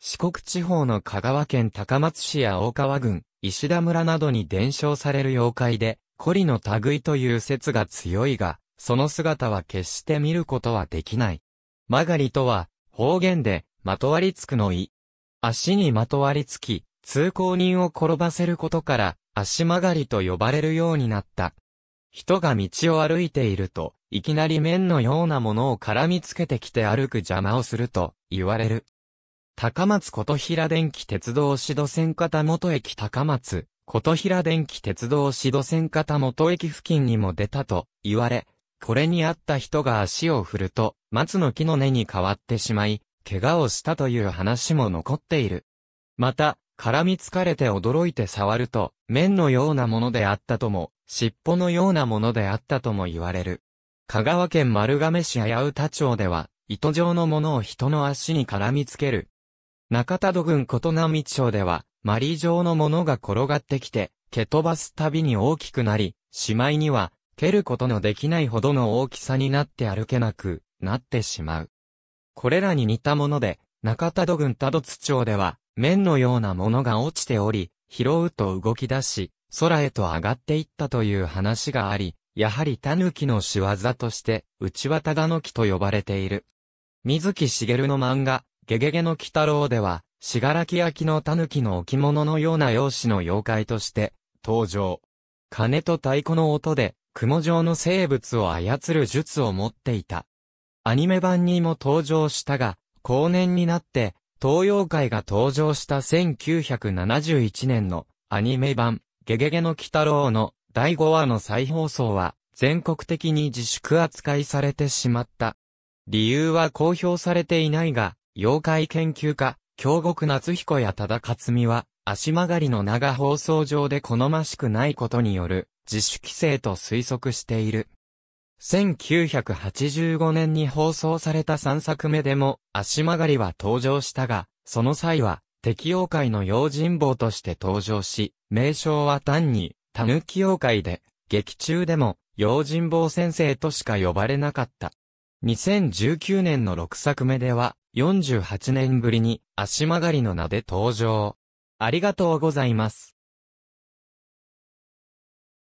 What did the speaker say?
四国地方の香川県高松市や大川郡、石田村などに伝承される妖怪で、コリの類という説が強いが、その姿は決して見ることはできない。曲がりとは、方言で、まとわりつくの意。足にまとわりつき、通行人を転ばせることから、足曲がりと呼ばれるようになった。人が道を歩いていると、いきなり面のようなものを絡みつけてきて歩く邪魔をすると言われる。高松琴平電気鉄道指導線方元駅高松、琴平電気鉄道指導線方元駅付近にも出たと言われ、これにあった人が足を振ると、松の木の根に変わってしまい、怪我をしたという話も残っている。また、絡みつかれて驚いて触ると、面のようなものであったとも、尻尾のようなものであったとも言われる。香川県丸亀市綾歌町では、糸状のものを人の足に絡みつける、中田戸郡琴波町では、マリー状のものが転がってきて、蹴飛ばすたびに大きくなり、しまいには、蹴ることのできないほどの大きさになって歩けなくなってしまう。これらに似たもので、中田戸郡田戸津町では、面のようなものが落ちており、拾うと動き出し、空へと上がっていったという話があり、やはり狸の仕業として、内輪忠の木と呼ばれている。水木しげるの漫画、ゲゲゲの鬼太郎では、しがらき焼きの狸の置物のような容姿の妖怪として、登場。鐘と太鼓の音で、雲状の生物を操る術を持っていた。アニメ版にも登場したが、後年になって、東洋界が登場した1971年のアニメ版、ゲゲゲの鬼太郎の第5話の再放送は、全国的に自粛扱いされてしまった。理由は公表されていないが、妖怪研究家、京極夏彦や忠勝美は、足曲がりの長放送上で好ましくないことによる自主規制と推測している。1985年に放送された3作目でも足曲がりは登場したが、その際は敵妖怪の用心棒として登場し、名称は単に狸妖怪で、劇中でも用心棒先生としか呼ばれなかった。2019年の6作目では48年ぶりに足曲がりの名で登場。ありがとうございます。